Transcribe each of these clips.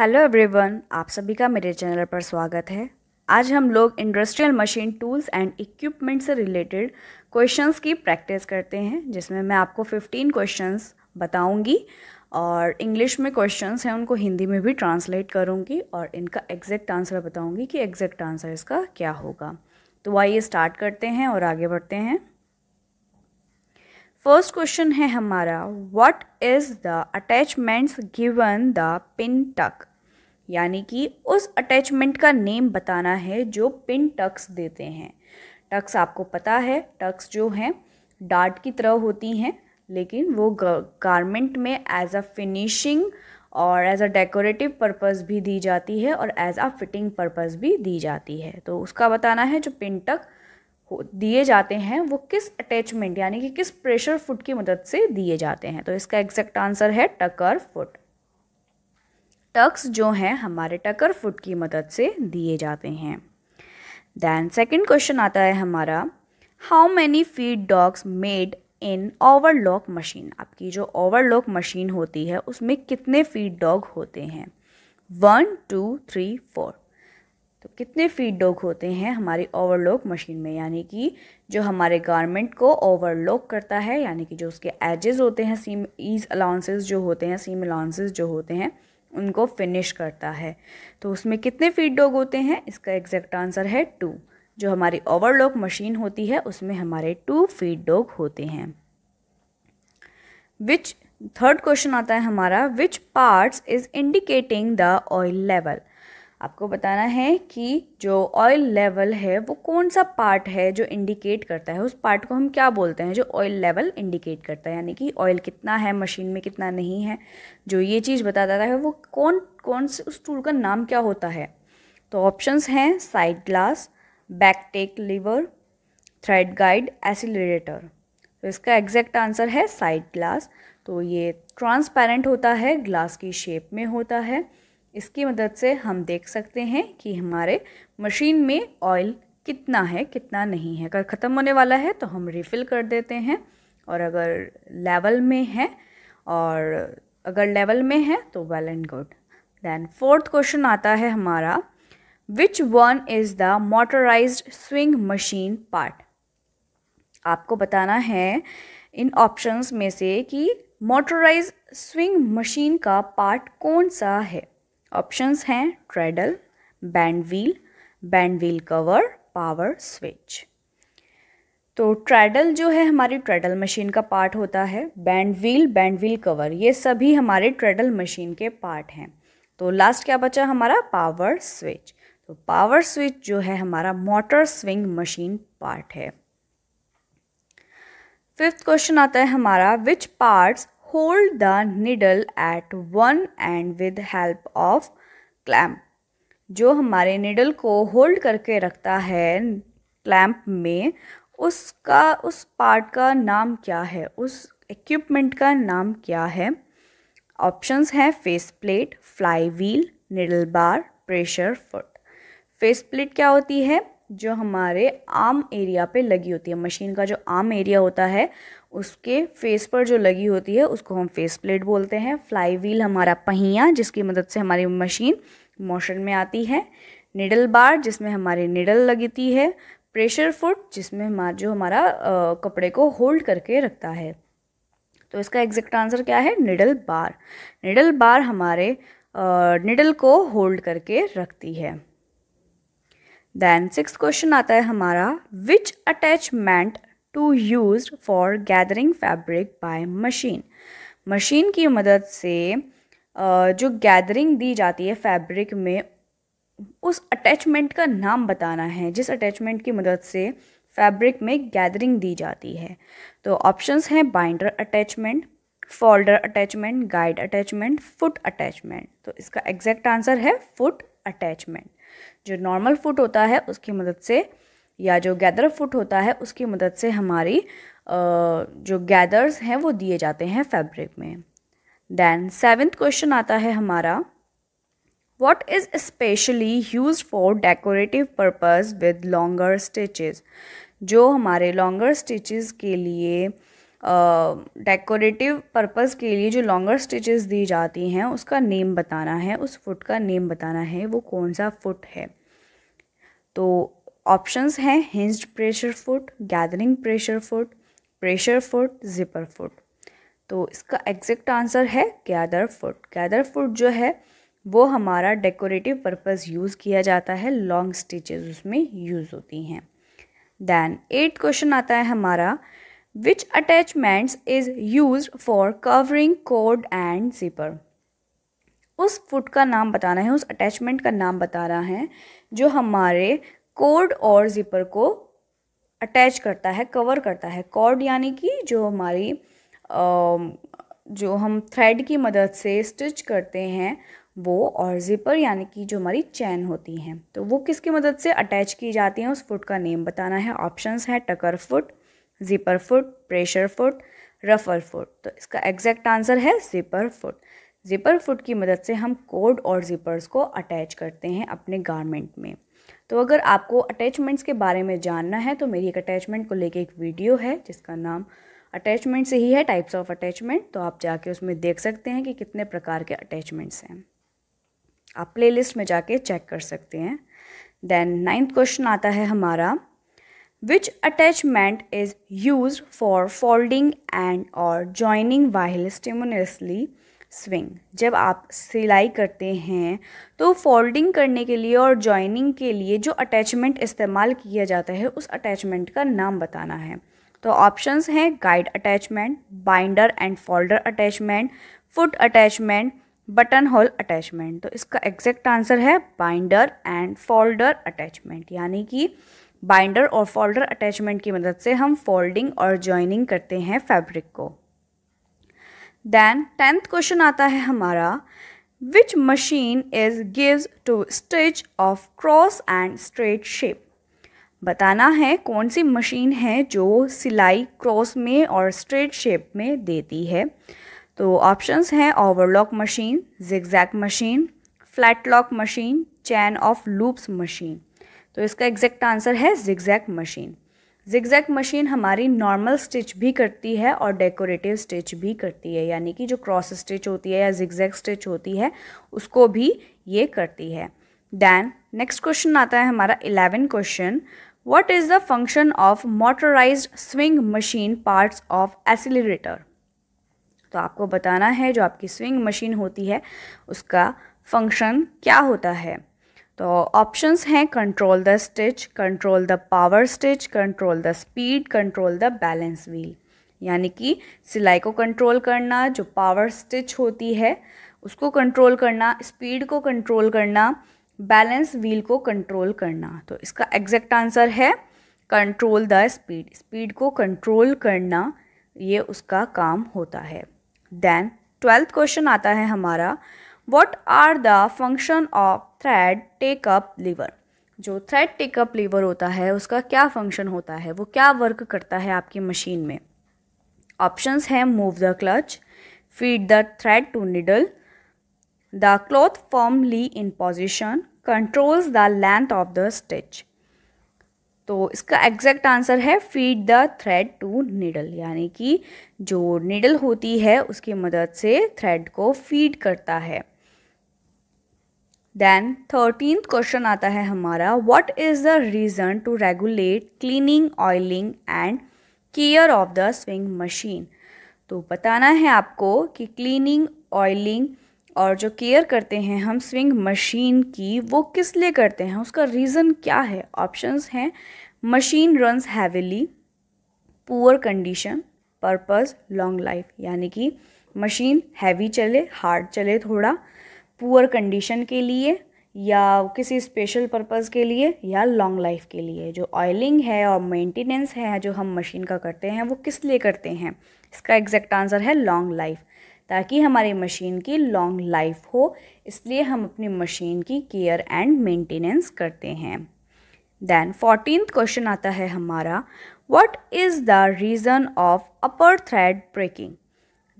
Hello everyone आप सभी का मेरे चैनल पर स्वागत है आज हम लोग industrial machine tools and equipment से रिलेटेड क्वेश्चंस की प्रैक्टिस करते हैं जिसमें मैं आपको 15 क्वेश्चंस बताऊंगी और इंग्लिश में क्वेश्चंस हैं उनको हिंदी में भी ट्रांसलेट करूंगी और इनका एग्जैक्ट आंसर बताऊंगी कि एग्जैक्ट आंसर इसका क्या होगा तो आइए स्टार्ट करते हैं और आगे बढ़ते हैं फर्स्ट क्वेश्चन है हमारा what is the attachments given the pin tuck यानी कि उस अटैचमेंट का नेम बताना है जो पिन टक्स देते हैं टक्स आपको पता है टक्स जो हैं डार्ट की तरह होती हैं लेकिन वो गारमेंट में एज अ फिनिशिंग और एज अ डेकोरेटिव पर्पज़ भी दी जाती है और एज अ फिटिंग पर्पज़ भी दी जाती है तो उसका बताना है जो पिन टक दिए जाते हैं वो किस अटैचमेंट यानी कि किस प्रेशर फुट की मदद से दिए जाते हैं तो इसका एग्जैक्ट आंसर है टकर फुट टक्स जो हैं हमारे टकर फुट की मदद से दिए जाते हैं दैन सेकेंड क्वेश्चन आता है हमारा how many feed dogs made in overlock machine आपकी जो ओवरलॉक मशीन होती है उसमें कितने फीड डॉग होते हैं वन टू थ्री फोर तो कितने फीड डॉग होते हैं हमारी ओवरलॉक मशीन में यानी कि जो हमारे गारमेंट को ओवरलॉक करता है यानी कि जो उसके एजेस होते हैं सीम ईज अलाउंसेस जो होते हैं सीम अलाउंसेस जो होते हैं उनको फिनिश करता है तो उसमें कितने फीड डॉग होते हैं इसका एग्जैक्ट आंसर है टू जो हमारी ओवरलॉक मशीन होती है उसमें हमारे टू फीड डॉग होते हैं विच थर्ड क्वेश्चन आता है हमारा which parts is indicating the oil level आपको बताना है कि जो ऑयल लेवल है वो कौन सा पार्ट है जो इंडिकेट करता है उस पार्ट को हम क्या बोलते हैं जो ऑयल लेवल इंडिकेट करता है यानी कि ऑयल कितना है मशीन में कितना नहीं है जो ये चीज़ बताता है वो कौन कौन से उस टूल का नाम क्या होता है तो ऑप्शंस हैं side glass back tack lever thread guide oscillator तो इसका एग्जैक्ट आंसर है साइड ग्लास तो ये ट्रांसपेरेंट होता है ग्लास की शेप में होता है इसकी मदद से हम देख सकते हैं कि हमारे मशीन में ऑयल कितना है कितना नहीं है अगर ख़त्म होने वाला है तो हम रिफ़िल कर देते हैं और अगर लेवल में है और अगर लेवल में है तो well and good then fourth question आता है हमारा which one is the motorise swing machine part आपको बताना है इन ऑप्शंस में से कि मोटराइज स्विंग मशीन का पार्ट कौन सा है ऑप्शंस हैं treadle band wheel band wheel cover power switch तो ट्रेडल जो है हमारी ट्रेडल मशीन का पार्ट होता है band wheel band wheel cover ये सभी हमारे ट्रेडल मशीन के पार्ट हैं तो लास्ट क्या बचा हमारा पावर स्विच तो पावर स्विच जो है हमारा मोटर स्विंग मशीन पार्ट है फिफ्थ क्वेश्चन आता है हमारा which parts Hold the needle at one end with help of clamp. जो हमारे निडल को होल्ड करके रखता है क्लैम्प में उसका उस पार्ट का नाम क्या है उस इक्विपमेंट का नाम क्या है options हैं face plate fly wheel needle bar pressure foot face plate क्या होती है जो हमारे आर्म एरिया पे लगी होती है मशीन का जो आर्म एरिया होता है उसके फेस पर जो लगी होती है उसको हम फेस प्लेट बोलते हैं फ्लाई व्हील हमारा पहिया जिसकी मदद से हमारी मशीन मोशन में आती है निडल बार जिसमें हमारी निडल लगती है प्रेशर फुट जिसमें हमार जो हमारा आ, कपड़े को होल्ड करके रखता है तो इसका एग्जैक्ट आंसर क्या है निडल बार निडल बार हमारे आ, निडल को होल्ड करके रखती है देन सिक्स क्वेश्चन आता है हमारा which attachment to use for gathering fabric by machine machine की मदद से जो गैदरिंग दी जाती है फैब्रिक में उस अटैचमेंट का नाम बताना है जिस अटैचमेंट की मदद से फैब्रिक में गैदरिंग दी जाती है तो ऑप्शंस हैं binder attachment folder attachment guide attachment foot attachment तो इसका एग्जैक्ट आंसर है फुट अटैचमेंट जो नॉर्मल फुट होता है उसकी मदद से या जो गैदर फुट होता है उसकी मदद से हमारी जो गैदर्स हैं वो दिए जाते हैं फैब्रिक में दैन सेवेंथ क्वेश्चन आता है हमारा what is specially use for decorative purpose with longer stitches जो हमारे लॉन्गर स्टिचेज के लिए डेकोरेटिव uh, पर्पज़ के लिए जो लॉन्गर स्टिचेस दी जाती हैं उसका नेम बताना है उस फुट का नेम बताना है वो कौन सा फुट है तो ऑप्शंस हैं hinged pressure foot gathering pressure foot pressure foot zipper foot तो इसका एग्जैक्ट आंसर है गैदर फुट गैदर फुट जो है वो हमारा डेकोरेटिव पर्पस यूज़ किया जाता है लॉन्ग स्टिचेस उसमें यूज़ होती हैं देन एट क्वेश्चन आता है हमारा which attachments is use for covering cord and zipper उस फुट का नाम बताना है उस अटैचमेंट का नाम बताना है जो हमारे कोड और ज़िपर को अटैच करता है कवर करता है कॉर्ड यानी कि जो हमारी जो हम थ्रेड की मदद से स्टिच करते हैं वो और ज़िपर यानी कि जो हमारी चैन होती हैं तो वो किसकी मदद से अटैच की जाती हैं उस फुट का नेम बताना है ऑप्शंस हैं tucker foot zipper foot pressure foot ruffle foot तो इसका एग्जैक्ट आंसर है ज़िपर फुट ज़िपर फुट की मदद से हम कोड और ज़िपर्स को अटैच करते हैं अपने गारमेंट में तो अगर आपको अटैचमेंट्स के बारे में जानना है तो मेरी एक अटैचमेंट को लेके एक वीडियो है जिसका नाम अटैचमेंट से ही है टाइप्स ऑफ अटैचमेंट तो आप जाके उसमें देख सकते हैं कि कितने प्रकार के अटैचमेंट्स हैं आप प्ले में जाके चेक कर सकते हैं देन नाइन्थ क्वेश्चन आता है हमारा which attachment is use for folding and और ज्वाइनिंग वाइल स्टेमोनसली स्विंग जब आप सिलाई करते हैं तो फोल्डिंग करने के लिए और जॉइनिंग के लिए जो अटैचमेंट इस्तेमाल किया जाता है उस अटैचमेंट का नाम बताना है तो ऑप्शंस हैं guide attachment binder and folder attachment foot attachment button hole attachment तो इसका एग्जैक्ट आंसर है बाइंडर एंड फोल्डर अटैचमेंट यानी कि बाइंडर और फोल्डर अटैचमेंट की मदद से हम फोल्डिंग और जॉइनिंग करते हैं फैब्रिक को देन टेंथ क्वेश्चन आता है हमारा which machine is gives two stitch of cross and straight shape बताना है कौन सी मशीन है जो सिलाई क्रॉस में और स्ट्रेट शेप में देती है तो ऑप्शंस हैं overlock machine zigzag machine flat lock machine chain of loops machine तो इसका एग्जैक्ट आंसर है जिगजैक मशीन जिगजैग मशीन हमारी नॉर्मल स्टिच भी करती है और डेकोरेटिव स्टिच भी करती है यानी कि जो क्रॉस स्टिच होती है या जिगजैग स्टिच होती है उसको भी ये करती है दैन नेक्स्ट क्वेश्चन आता है हमारा eleven question what is the function of motorise swing machine parts of oscillator तो आपको बताना है जो आपकी स्विंग मशीन होती है उसका फंक्शन क्या होता है तो ऑप्शंस हैं control the stitch control the power stitch control the speed control the balance wheel यानी कि सिलाई को कंट्रोल करना जो पावर स्टिच होती है उसको कंट्रोल करना स्पीड को कंट्रोल करना बैलेंस व्हील को कंट्रोल करना तो इसका एग्जैक्ट आंसर है कंट्रोल द स्पीड स्पीड को कंट्रोल करना ये उसका काम होता है देन ट्वेल्थ क्वेश्चन आता है हमारा what are the function of thread take up lever जो थ्रेड टेकअप लीवर होता है उसका क्या फंक्शन होता है वो क्या वर्क करता है आपकी मशीन में ऑप्शंस हैं move the clutch feed the thread to needle the cloth formally in position controls the length of the stitch तो इसका एग्जैक्ट आंसर है feed the thread to needle यानी कि जो निडल होती है उसकी मदद से थ्रेड को फीड करता है देन थर्टीन क्वेश्चन आता है हमारा what is the reason to regulate cleaning oiling and care of the swing machine तो बताना है आपको कि क्लीनिंग ऑयलिंग और जो केयर करते हैं हम स्विंग मशीन की वो किस लिए करते हैं उसका रीज़न क्या है ऑप्शंस हैं machine runs heavily poor condition purpose long life यानी कि मशीन हैवी चले हार्ड चले थोड़ा पुअर कंडीशन के लिए या किसी स्पेशल पर्पज़ के लिए या लॉन्ग लाइफ के लिए जो ऑयलिंग है और मेंटेनेंस है जो हम मशीन का करते हैं वो किस लिए करते हैं इसका एग्जैक्ट आंसर है लॉन्ग लाइफ ताकि हमारी मशीन की लॉन्ग लाइफ हो इसलिए हम अपनी मशीन की केयर एंड मेंटेनेंस करते हैं देन फोर्टीन क्वेश्चन आता है हमारा what is the reason of upper thread breaking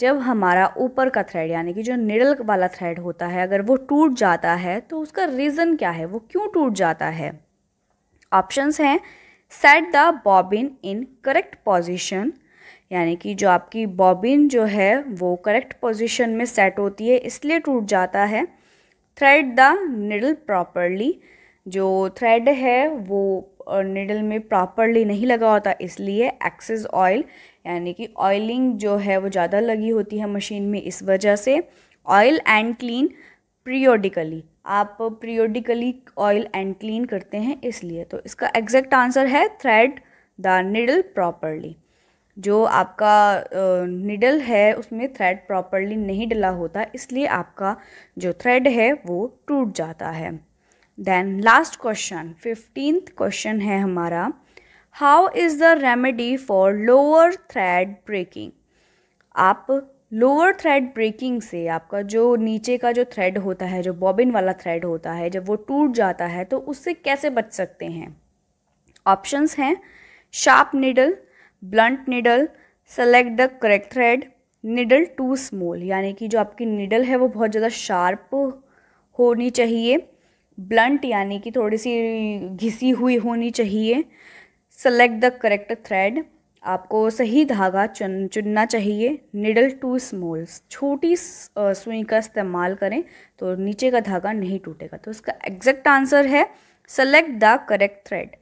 जब हमारा ऊपर का थ्रेड यानी कि जो निडल वाला थ्रेड होता है अगर वो टूट जाता है तो उसका रीज़न क्या है वो क्यों टूट जाता है ऑप्शंस हैं set the bobbin in correct position यानी कि जो आपकी बॉबिन जो है वो करेक्ट पोजीशन में सेट होती है इसलिए टूट जाता है थ्रेड द निडल प्रॉपरली जो थ्रेड है वो निडल में प्रॉपरली नहीं लगा होता इसलिए एक्सेस ऑयल यानी कि ऑयलिंग जो है वो ज़्यादा लगी होती है मशीन में इस वजह से ऑयल एंड क्लीन प्रियोडिकली आप प्रियोडिकली ऑयल एंड क्लीन करते हैं इसलिए तो इसका एग्जैक्ट आंसर है थ्रेड द निडल प्रॉपरली जो आपका निडल है उसमें थ्रेड प्रॉपरली नहीं डला होता इसलिए आपका जो थ्रेड है वो टूट जाता है then last question fifteenth question है हमारा how is the remedy for lower thread breaking आप लोअर थ्रेड ब्रेकिंग से आपका जो नीचे का जो थ्रेड होता है जो बॉबिन वाला थ्रेड होता है जब वो टूट जाता है तो उससे कैसे बच सकते हैं ऑप्शंस हैं sharp needle blunt needle select the correct thread needle too small यानी कि जो आपकी निडल है वो बहुत ज़्यादा शार्प होनी चाहिए ब्लंट यानी कि थोड़ी सी घिसी हुई होनी चाहिए सेलेक्ट द करेक्ट थ्रेड आपको सही धागा चुन चुनना चाहिए निडल टू स्मॉल छोटी सुई का इस्तेमाल करें तो नीचे का धागा नहीं टूटेगा तो इसका एग्जैक्ट आंसर है सेलेक्ट द करेक्ट थ्रेड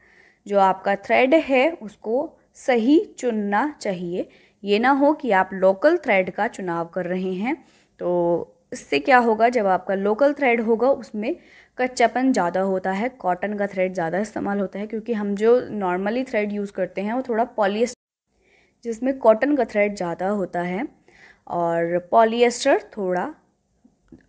जो आपका थ्रेड है उसको सही चुनना चाहिए ये ना हो कि आप लोकल थ्रेड का चुनाव कर रहे हैं तो इससे क्या होगा जब आपका लोकल थ्रेड होगा उसमें कच्चापन ज़्यादा होता है कॉटन का थ्रेड ज़्यादा इस्तेमाल होता है क्योंकि हम जो नॉर्मली थ्रेड यूज़ करते हैं वो थोड़ा पॉलिएस्टर जिसमें कॉटन का थ्रेड ज़्यादा होता है और पॉलिएस्टर थोड़ा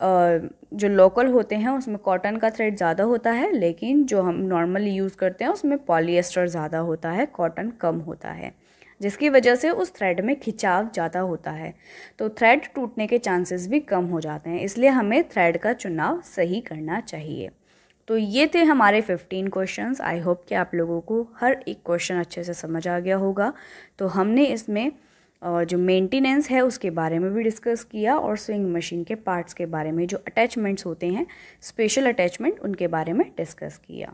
जो लोकल होते हैं उसमें कॉटन का थ्रेड ज़्यादा होता है लेकिन जो हम नॉर्मली यूज़ करते हैं उसमें पॉलिएस्टर ज़्यादा होता है कॉटन कम होता है जिसकी वजह से उस थ्रेड में खिंचाव ज़्यादा होता है तो थ्रेड टूटने के चांसेस भी कम हो जाते हैं इसलिए हमें थ्रेड का चुनाव सही करना चाहिए तो ये थे हमारे 15 क्वेश्चंस आई होप कि आप लोगों को हर एक क्वेश्चन अच्छे से समझ आ गया होगा तो हमने इसमें जो मेंटेनेंस है उसके बारे में भी डिस्कस किया और स्विंग मशीन के पार्ट्स के बारे में जो अटैचमेंट्स होते हैं स्पेशल अटैचमेंट उनके बारे में डिस्कस किया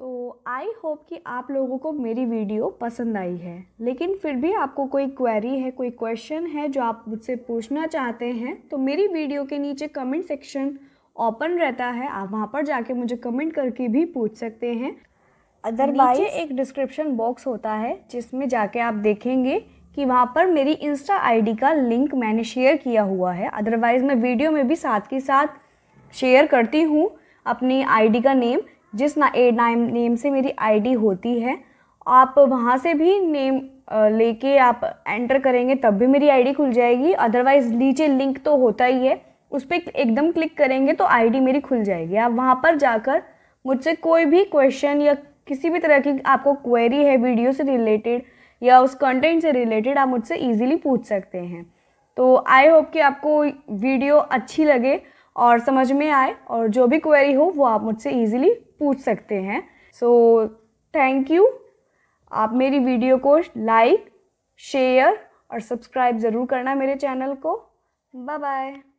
सो आई होप कि आप लोगों को मेरी वीडियो पसंद आई है लेकिन फिर भी आपको कोई क्वेरी है कोई क्वेश्चन है जो आप मुझसे पूछना चाहते हैं तो मेरी वीडियो के नीचे कमेंट सेक्शन ओपन रहता है आप वहाँ पर जाके मुझे कमेंट करके भी पूछ सकते हैं अदरवाइज एक डिस्क्रिप्शन बॉक्स होता है जिसमें जाके आप देखेंगे कि वहाँ पर मेरी इंस्टा आईडी का लिंक मैंने शेयर किया हुआ है अदरवाइज़ मैं वीडियो में भी साथ के साथ शेयर करती हूँ अपनी आईडी का नेम जिस ना नाम नेम से मेरी आईडी होती है आप वहाँ से भी नेम लेके आप एंटर करेंगे तब भी मेरी आईडी खुल जाएगी अदरवाइज़ नीचे लिंक तो होता ही है उस पर एकदम क्लिक करेंगे तो आईडी मेरी खुल जाएगी आप वहाँ पर जाकर मुझसे कोई भी क्वेश्चन या किसी भी तरह की आपको क्वेरी है वीडियो से रिलेटेड या उस कंटेंट से रिलेटेड आप मुझसे ईजिली पूछ सकते हैं तो आई होप कि आपको वीडियो अच्छी लगे और समझ में आए और जो भी क्वेरी हो वो आप मुझसे ईज़िली पूछ सकते हैं सो थैंक यू आप मेरी वीडियो को लाइक शेयर और सब्सक्राइब ज़रूर करना मेरे चैनल को बाय बाय